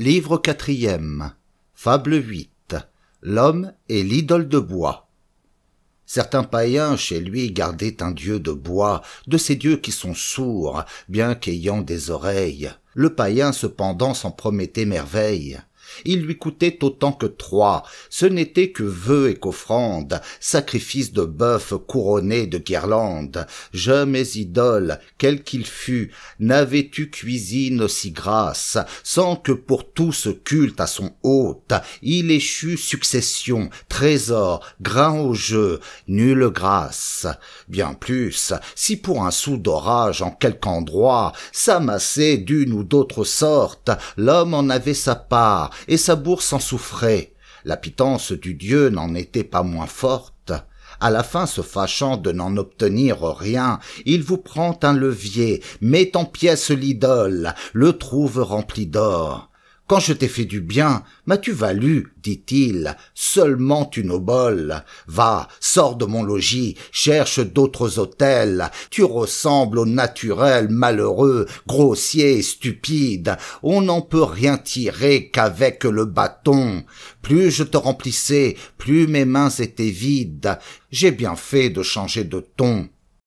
Livre quatrième. Fable 8. L'homme et l'idole de bois. Certains païens chez lui gardaient un dieu de bois, de ces dieux qui sont sourds, bien qu'ayant des oreilles. Le païen cependant s'en promettait merveille. Il lui coûtait autant que trois. Ce n'était que vœux et qu'offrandes, sacrifice de bœuf couronné de guirlandes. Jamais idole, quel qu'il fût, n'avait eu cuisine si grasse, sans que pour tout ce culte à son hôte, il échût succession, trésor, grain au jeu, nulle grâce. Bien plus, si pour un sou d'orage en quelque endroit s'amassait d'une ou d'autre sorte, l'homme en avait sa part, et sa bourse en souffrait. La pitance du dieu n'en était pas moins forte. À la fin, se fâchant de n'en obtenir rien, il vous prend un levier, met en pièces l'idole, le trouve rempli d'or. Quand je t'ai fait du bien, m'as-tu valu, dit-il, seulement une obole Va, sors de mon logis, cherche d'autres hôtels, tu ressembles au naturel malheureux, grossier et stupide, on n'en peut rien tirer qu'avec le bâton. Plus je te remplissais, plus mes mains étaient vides, j'ai bien fait de changer de ton.